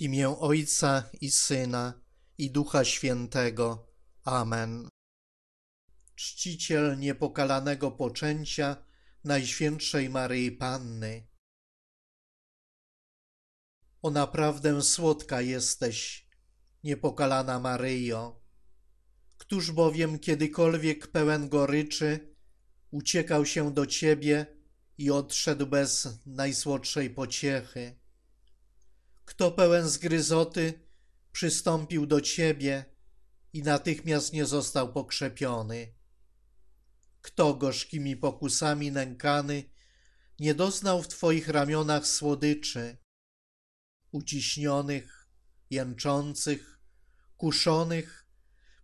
imię Ojca i Syna i Ducha Świętego. Amen. Czciciel niepokalanego poczęcia Najświętszej Maryi Panny. O naprawdę słodka jesteś, niepokalana Maryjo. Któż bowiem kiedykolwiek pełen goryczy uciekał się do Ciebie i odszedł bez najsłodszej pociechy? kto pełen zgryzoty przystąpił do ciebie i natychmiast nie został pokrzepiony. Kto gorzkimi pokusami nękany nie doznał w twoich ramionach słodyczy, uciśnionych, jęczących, kuszonych,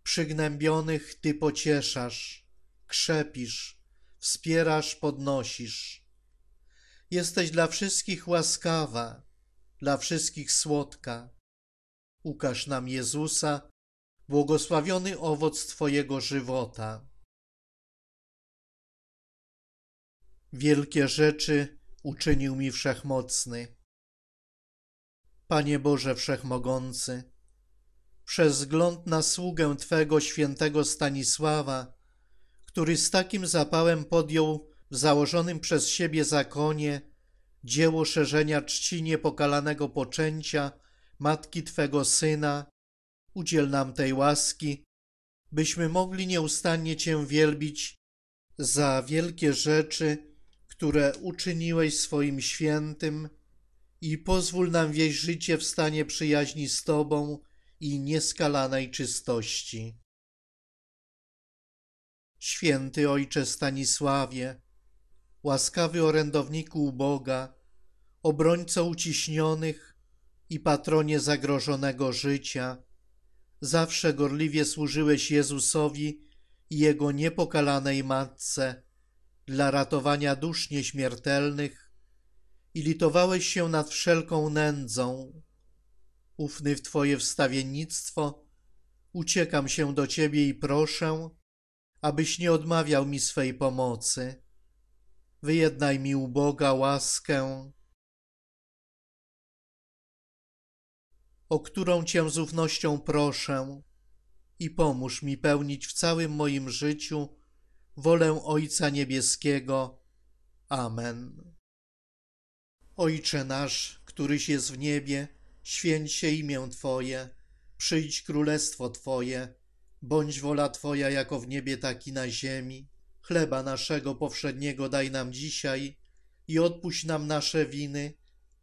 przygnębionych ty pocieszasz, krzepisz, wspierasz, podnosisz. Jesteś dla wszystkich łaskawa, dla wszystkich słodka. Ukaż nam Jezusa, błogosławiony owoc Twojego żywota. Wielkie rzeczy uczynił mi wszechmocny. Panie Boże Wszechmogący, przez wzgląd na sługę Twego świętego Stanisława, który z takim zapałem podjął w założonym przez siebie zakonie dzieło szerzenia czci niepokalanego poczęcia Matki Twego Syna, udziel nam tej łaski, byśmy mogli nieustannie Cię wielbić za wielkie rzeczy, które uczyniłeś swoim świętym i pozwól nam wieść życie w stanie przyjaźni z Tobą i nieskalanej czystości. Święty Ojcze Stanisławie, łaskawy orędowniku Boga, obrońco uciśnionych i patronie zagrożonego życia, zawsze gorliwie służyłeś Jezusowi i Jego niepokalanej Matce dla ratowania dusz nieśmiertelnych i litowałeś się nad wszelką nędzą. Ufny w Twoje wstawiennictwo, uciekam się do Ciebie i proszę, abyś nie odmawiał mi swej pomocy. Wyjednaj mi u Boga łaskę, o którą Cię z ufnością proszę i pomóż mi pełnić w całym moim życiu wolę Ojca Niebieskiego. Amen. Ojcze nasz, któryś jest w niebie, święć się imię Twoje, przyjdź królestwo Twoje, bądź wola Twoja jako w niebie, tak i na ziemi. Chleba naszego powszedniego daj nam dzisiaj i odpuść nam nasze winy,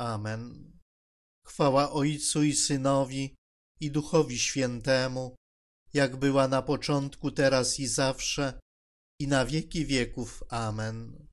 Amen. Chwała Ojcu i Synowi i Duchowi Świętemu, jak była na początku, teraz i zawsze, i na wieki wieków. Amen.